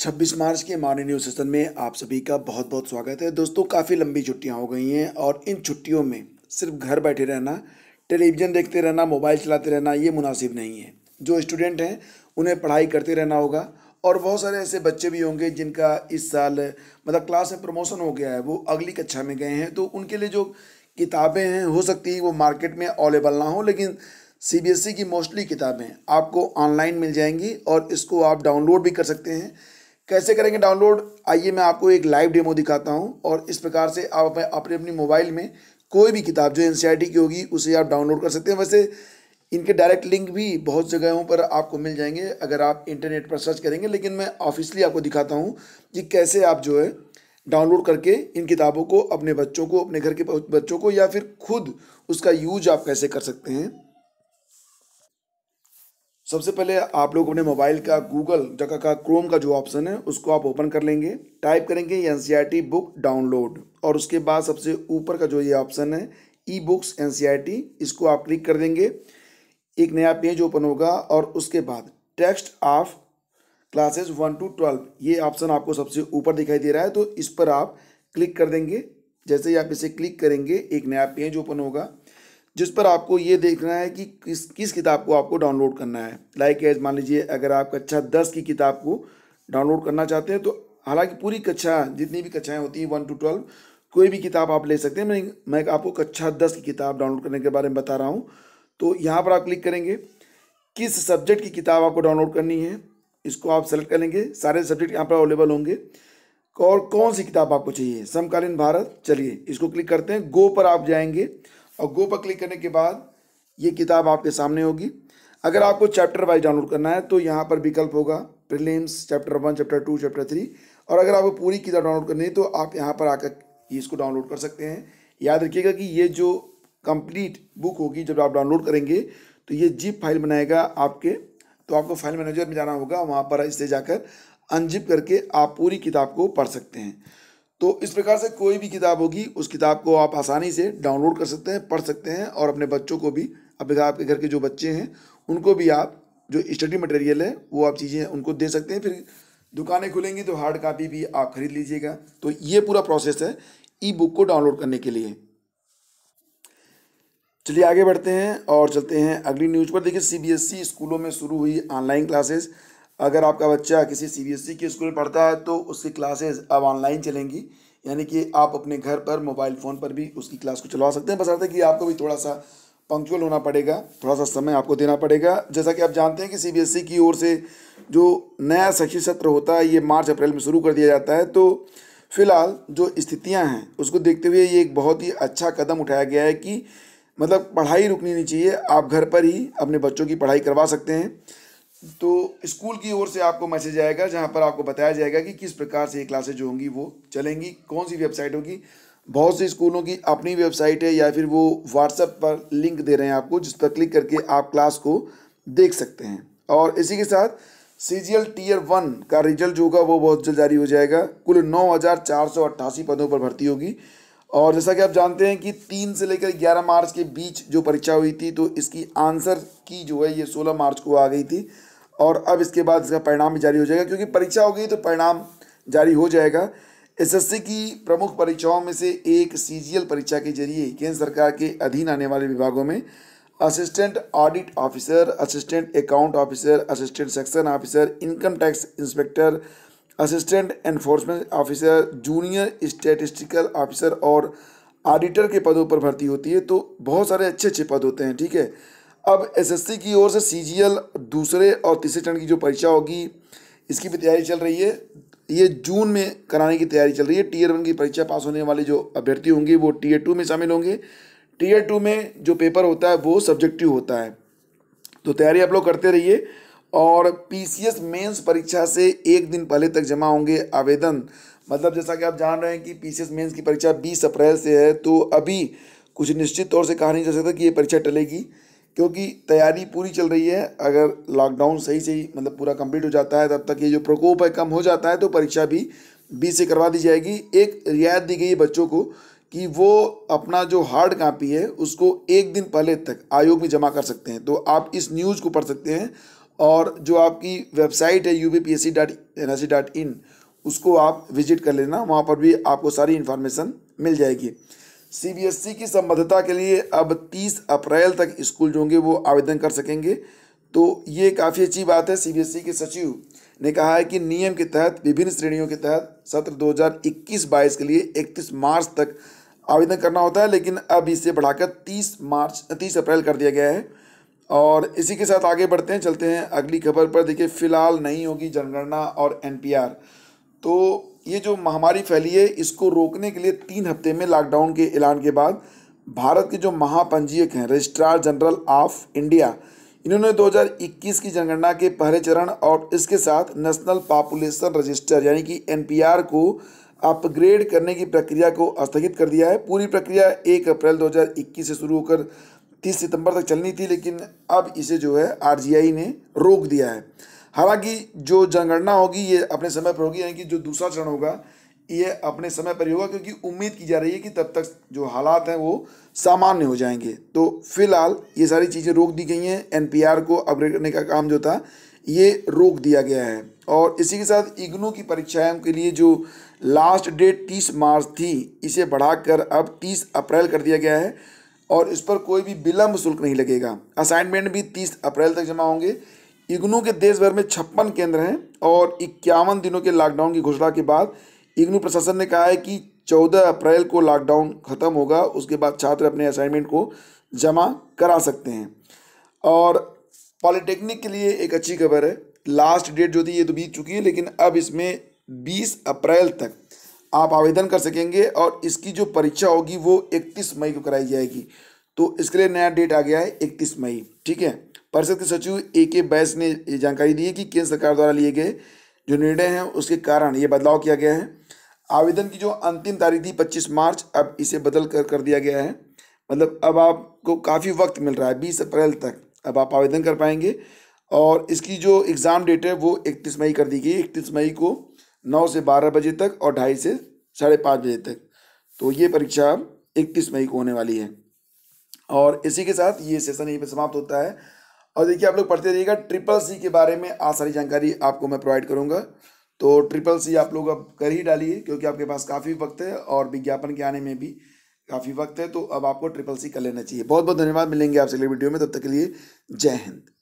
26 मार्च के morning news session में आप सभी का बहुत बहुत स्वागत है दोस्तों काफ़ी लंबी छुट्टियां हो गई हैं और इन छुट्टियों में सिर्फ घर बैठे रहना टेलीविज़न देखते रहना मोबाइल चलाते रहना ये मुनासिब नहीं है जो स्टूडेंट हैं उन्हें पढ़ाई करते रहना होगा और बहुत सारे ऐसे बच्चे भी होंगे जिनका इस साल मतलब क्लास में प्रमोशन हो गया है वो अगली कक्षा में गए हैं तो उनके लिए जो किताबें हैं हो सकती है वो मार्केट में अवेलेबल ना हो लेकिन ई की मोस्टली किताबें आपको ऑनलाइन मिल जाएंगी और इसको आप डाउनलोड भी कर सकते हैं कैसे करेंगे डाउनलोड आइए मैं आपको एक लाइव डेमो दिखाता हूँ और इस प्रकार से आप अपने अपने मोबाइल में कोई भी किताब जो एन e की होगी उसे आप डाउनलोड कर सकते हैं वैसे इनके डायरेक्ट लिंक भी बहुत जगहों पर आपको मिल जाएंगे अगर आप इंटरनेट पर सर्च करेंगे लेकिन मैं ऑफिसली आपको दिखाता हूँ कि कैसे आप जो है डाउनलोड करके इन किताबों को अपने बच्चों को अपने घर के बच्चों को या फिर खुद उसका यूज आप कैसे कर सकते हैं सबसे पहले आप लोग अपने मोबाइल का गूगल जगह का क्रोम का जो ऑप्शन है उसको आप ओपन कर लेंगे टाइप करेंगे एन e बुक डाउनलोड और उसके बाद सबसे ऊपर का जो ये ऑप्शन है ई बुक्स एन इसको आप क्लिक कर देंगे एक नया पेज ओपन होगा और उसके बाद text of classes one two twelve ये ऑप्शन आपको सबसे ऊपर दिखाई दे रहा है तो इस पर आप क्लिक कर देंगे जैसे ही आप इसे क्लिक करेंगे एक नया पेज ओपन होगा जिस पर आपको ये देखना है कि किस किस किताब को आपको डाउनलोड करना है लाइक एज मान लीजिए अगर आप कक्षा दस की किताब को डाउनलोड करना चाहते हैं तो हालांकि पूरी कक्षा जितनी भी कक्षाएं होती हैं वन टू ट्वेल्व कोई भी किताब आप ले सकते हैं मैं मैं आपको कक्षा दस की किताब डाउनलोड करने के बारे में बता रहा हूँ तो यहाँ पर आप क्लिक करेंगे किस सब्जेक्ट की किताब आपको डाउनलोड करनी है इसको आप सेलेक्ट करेंगे सारे सब्जेक्ट यहाँ पर अवेलेबल होंगे और कौन सी किताब आपको चाहिए समकालीन भारत चलिए इसको क्लिक करते हैं गो पर आप जाएंगे और गो पर क्लिक करने के बाद ये किताब आपके सामने होगी अगर आपको चैप्टर वाइज डाउनलोड करना है तो यहाँ पर विकल्प होगा prelims chapter one chapter two chapter three और अगर आपको पूरी किताब डाउनलोड करनी है तो आप यहाँ पर आकर इसको डाउनलोड कर सकते हैं याद रखिएगा कि ये जो कंप्लीट बुक होगी जब आप डाउनलोड करेंगे तो ये जिप फाइल बनाएगा आपके तो आपको फाइल मैनेजर में जाना होगा वहाँ पर इसे जाकर अनजिप करके आप पूरी किताब को पढ़ सकते हैं तो इस प्रकार से कोई भी किताब होगी उस किताब को आप आसानी से डाउनलोड कर सकते हैं पढ़ सकते हैं और अपने बच्चों को भी अपने आपके घर के जो बच्चे हैं उनको भी आप जो स्टडी मटेरियल है वो आप चीज़ें उनको दे सकते हैं फिर दुकानें खुलेंगी तो हार्ड कापी भी आप खरीद लीजिएगा तो ये पूरा प्रोसेस है ई बुक को डाउनलोड करने के लिए चलिए आगे बढ़ते हैं और चलते हैं अगली न्यूज़ पर देखिए सीबीएसई e स्कूलों में शुरू हुई ऑनलाइन क्लासेस अगर आपका बच्चा किसी सीबीएसई e के स्कूल में पढ़ता है तो उसकी क्लासेस अब ऑनलाइन चलेंगी यानी कि आप अपने घर पर मोबाइल फ़ोन पर भी उसकी क्लास को चलवा सकते हैं बस कि आपको भी थोड़ा सा पंक्चुअल होना पड़ेगा थोड़ा सा समय आपको देना पड़ेगा जैसा कि आप जानते हैं कि सीबीएसई e की ओर से जो नया शैक्षिक सत्र होता है ये मार्च अप्रैल में शुरू कर दिया जाता है तो फिलहाल जो स्थितियाँ हैं उसको देखते हुए ये एक बहुत ही अच्छा कदम उठाया गया है कि मतलब पढ़ाई रुकनी नहीं चाहिए आप घर पर ही अपने बच्चों की पढ़ाई करवा सकते हैं तो स्कूल की ओर से आपको मैसेज आएगा जहाँ पर आपको बताया जाएगा कि किस प्रकार से ये क्लासेज जो होंगी वो चलेंगी कौन सी वेबसाइट होगी बहुत से स्कूलों की अपनी वेबसाइट है या फिर वो व्हाट्सएप पर लिंक दे रहे हैं आपको जिस पर क्लिक करके आप क्लास को देख सकते हैं और इसी के साथ C G L tier one का रिजल्ट जो होगा वो बहुत जल्द जारी हो जाएगा कुल नौ हज़ार चार सौ अट्ठासी पदों पर भर्ती होगी और जैसा कि आप जानते हैं कि तीन से लेकर ग्यारह मार्च के बीच जो परीक्षा हुई थी तो इसकी आंसर की जो है ये सोलह मार्च को आ गई थी और अब इसके बाद इसका परिणाम भी जारी हो जाएगा क्योंकि परीक्षा होगी तो परिणाम जारी हो जाएगा एसएससी की प्रमुख परीक्षाओं में से एक सीजीएल परीक्षा के जरिए केंद्र सरकार के अधीन आने वाले विभागों में assistant audit officer assistant account officer assistant section officer income tax inspector assistant enforcement officer junior statistical officer और ऑडिटर के पदों पर भर्ती होती है तो बहुत सारे अच्छे अच्छे पद होते हैं ठीक है अब एसएससी की ओर से सीजीएल दूसरे और तीसरे चरण की जो परीक्षा होगी इसकी भी तैयारी चल रही है ये जून में कराने की तैयारी चल रही है टीयर वन की परीक्षा पास होने वाले जो अभ्यर्थी होंगे वो टीयर टू में शामिल होंगे टीयर टू में जो पेपर होता है वो सब्जेक्टिव होता है तो तैयारी आप लोग करते रहिए और पी सी मेंस परीक्षा से एक दिन पहले तक जमा होंगे आवेदन मतलब जैसा कि आप जान रहे हैं कि पी सी मेंस की परीक्षा 20 अप्रैल से है तो अभी कुछ निश्चित तौर से कहा नहीं जा सकता कि ये परीक्षा टलेगी क्योंकि तैयारी पूरी चल रही है अगर लॉकडाउन सही से मतलब पूरा कंप्लीट हो जाता है तब तक ये जो प्रकोप है कम हो जाता है तो परीक्षा भी बीस से करवा दी जाएगी एक रियायत दी गई है बच्चों को कि वो अपना जो हार्ड कापी है उसको एक दिन पहले तक आयोग में जमा कर सकते हैं तो आप इस न्यूज़ को पढ़ सकते हैं और जो आपकी वेबसाइट है यू उसको आप विजिट कर लेना वहाँ पर भी आपको सारी इन्फॉर्मेशन मिल जाएगी सीबीएसई e की संबद्धता के लिए अब 30 अप्रैल तक स्कूल जो होंगे वो आवेदन कर सकेंगे तो ये काफ़ी अच्छी बात है सीबीएसई e के सचिव ने कहा है कि नियम के तहत विभिन्न श्रेणियों के तहत सत्र 2021-22 के लिए 31 मार्च तक आवेदन करना होता है लेकिन अब इसे बढ़ाकर 30 मार्च 30 अप्रैल कर दिया गया है और इसी के साथ आगे बढ़ते हैं चलते हैं अगली खबर पर देखिए फिलहाल नहीं होगी जनगणना और एनपीआर तो ये जो महामारी फैली है इसको रोकने के लिए तीन हफ्ते में लॉकडाउन के ऐलान के बाद भारत के जो महापंजीयक हैं रजिस्ट्रार जनरल ऑफ इंडिया इन्होंने 2021 की जनगणना के पहले चरण और इसके साथ नेशनल पॉपुलेशन रजिस्टर यानी कि एनपीआर को अपग्रेड करने की प्रक्रिया को स्थगित कर दिया है पूरी प्रक्रिया 1 अप्रैल 2021 से शुरू होकर 30 सितंबर तक चलनी थी लेकिन अब इसे जो है आरजीआई ने रोक दिया है हालांकि जो जनगणना होगी ये अपने समय पर होगी यानी कि जो दूसरा चरण होगा ये अपने समय पर ही होगा क्योंकि उम्मीद की जा रही है कि तब तक जो हालात हैं वो सामान्य हो जाएंगे तो फिलहाल ये सारी चीज़ें रोक दी गई हैं एनपीआर को अपग्रेड करने का काम जो था ये रोक दिया गया है और इसी के साथ इग्नू की परीक्षाओं के लिए जो लास्ट डेट तीस मार्च थी इसे बढ़ाकर अब तीस अप्रैल कर दिया गया है और इस पर कोई भी विलम्ब शुल्क नहीं लगेगा असाइनमेंट भी तीस अप्रैल तक जमा होंगे इग्नू के देश भर में छप्पन केंद्र हैं और इक्यावन दिनों के लॉकडाउन की घोषणा के बाद इग्नू प्रशासन ने कहा है कि चौदह अप्रैल को लॉकडाउन खत्म होगा उसके बाद छात्र अपने असाइनमेंट को जमा करा सकते हैं और पॉलिटेक्निक के लिए एक अच्छी खबर है लास्ट डेट जो थी ये तो बीत चुकी है लेकिन अब इसमें बीस अप्रैल तक आप आवेदन कर सकेंगे और इसकी जो परीक्षा होगी वो इकतीस मई को कराई जाएगी तो इसके लिए नया डेट आ गया है इकतीस मई ठीक है परिषद के सचिव ए के बैस ने ये जानकारी दी है कि केंद्र सरकार द्वारा लिए गए जो निर्णय हैं उसके कारण ये बदलाव किया गया है आवेदन की जो अंतिम तारीख थी पच्चीस मार्च अब इसे बदल कर कर दिया गया है मतलब अब आपको काफ़ी वक्त मिल रहा है बीस अप्रैल तक अब आप आवेदन कर पाएंगे और इसकी जो एग्ज़ाम डेट है वो इकतीस मई कर दी गई इकतीस मई को नौ से बारह बजे तक और ढाई से साढ़े पाँच बजे तक तो ये परीक्षा इकतीस मई को होने वाली है और इसी के साथ ये सेशन यहीं पर समाप्त होता है और देखिए आप लोग पढ़ते रहिएगा ट्रिपल सी के बारे में आ सारी जानकारी आपको मैं प्रोवाइड करूँगा तो ट्रिपल सी आप लोग अब कर ही डालिए क्योंकि आपके पास काफ़ी वक्त है और विज्ञापन के आने में भी काफ़ी वक्त है तो अब आपको ट्रिपल सी कर लेना चाहिए बहुत बहुत धन्यवाद मिलेंगे आपसे अगले वीडियो में तब तक के लिए जय हिंद